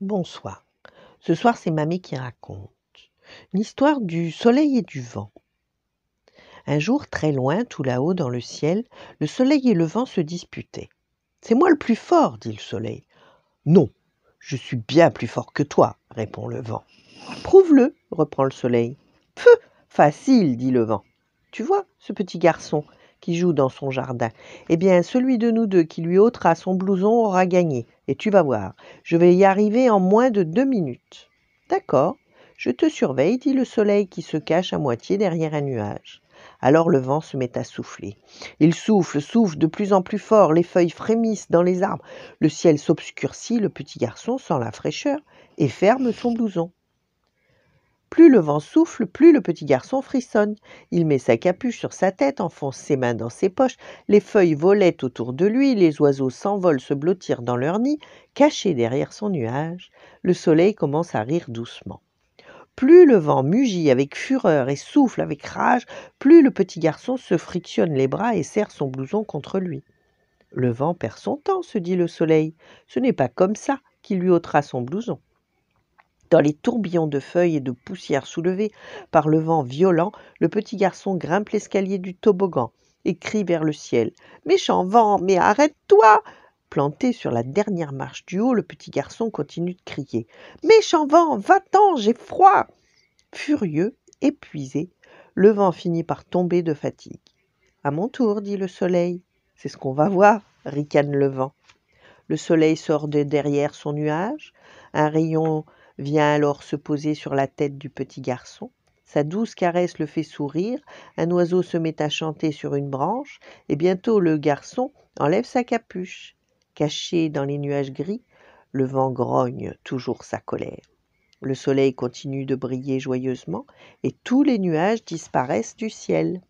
Bonsoir. Ce soir, c'est Mamie qui raconte l'histoire du soleil et du vent. Un jour, très loin, tout là-haut dans le ciel, le soleil et le vent se disputaient. C'est moi le plus fort, dit le soleil. Non, je suis bien plus fort que toi, répond le vent. Prouve-le, reprend le soleil. Feu facile, dit le vent. Tu vois, ce petit garçon qui joue dans son jardin. Eh bien, celui de nous deux qui lui ôtera son blouson aura gagné. Et tu vas voir, je vais y arriver en moins de deux minutes. D'accord, je te surveille, dit le soleil qui se cache à moitié derrière un nuage. Alors le vent se met à souffler. Il souffle, souffle de plus en plus fort, les feuilles frémissent dans les arbres, le ciel s'obscurcit, le petit garçon sent la fraîcheur et ferme son blouson. Plus le vent souffle, plus le petit garçon frissonne. Il met sa capuche sur sa tête, enfonce ses mains dans ses poches, les feuilles volaient autour de lui, les oiseaux s'envolent se blottirent dans leur nid, cachés derrière son nuage. Le soleil commence à rire doucement. Plus le vent mugit avec fureur et souffle avec rage, plus le petit garçon se frictionne les bras et serre son blouson contre lui. Le vent perd son temps, se dit le soleil. Ce n'est pas comme ça qu'il lui ôtera son blouson. Dans les tourbillons de feuilles et de poussière soulevés par le vent violent, le petit garçon grimpe l'escalier du toboggan et crie vers le ciel. Méchant vent, mais arrête-toi Planté sur la dernière marche du haut, le petit garçon continue de crier. Méchant vent, va-t'en, j'ai froid Furieux, épuisé, le vent finit par tomber de fatigue. À mon tour, dit le soleil. C'est ce qu'on va voir, ricane le vent. Le soleil sort de derrière son nuage, un rayon vient alors se poser sur la tête du petit garçon. Sa douce caresse le fait sourire, un oiseau se met à chanter sur une branche, et bientôt le garçon enlève sa capuche. Caché dans les nuages gris, le vent grogne toujours sa colère. Le soleil continue de briller joyeusement, et tous les nuages disparaissent du ciel.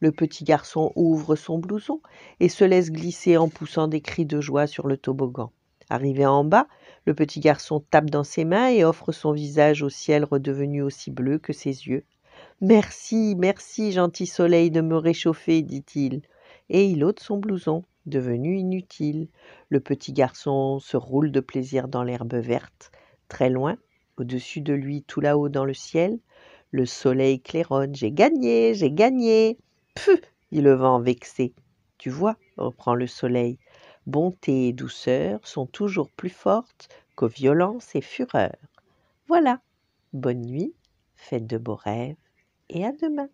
Le petit garçon ouvre son blouson et se laisse glisser en poussant des cris de joie sur le toboggan. Arrivé en bas, le petit garçon tape dans ses mains et offre son visage au ciel redevenu aussi bleu que ses yeux. Merci, merci, gentil soleil, de me réchauffer, dit-il. Et il ôte son blouson, devenu inutile. Le petit garçon se roule de plaisir dans l'herbe verte. Très loin, au-dessus de lui, tout là-haut dans le ciel, le soleil claironne. J'ai gagné, j'ai gagné. Puh dit le vent vexé. Tu vois, reprend le soleil, bonté et douceur sont toujours plus fortes que violence et fureur. Voilà, bonne nuit, faites de beaux rêves et à demain.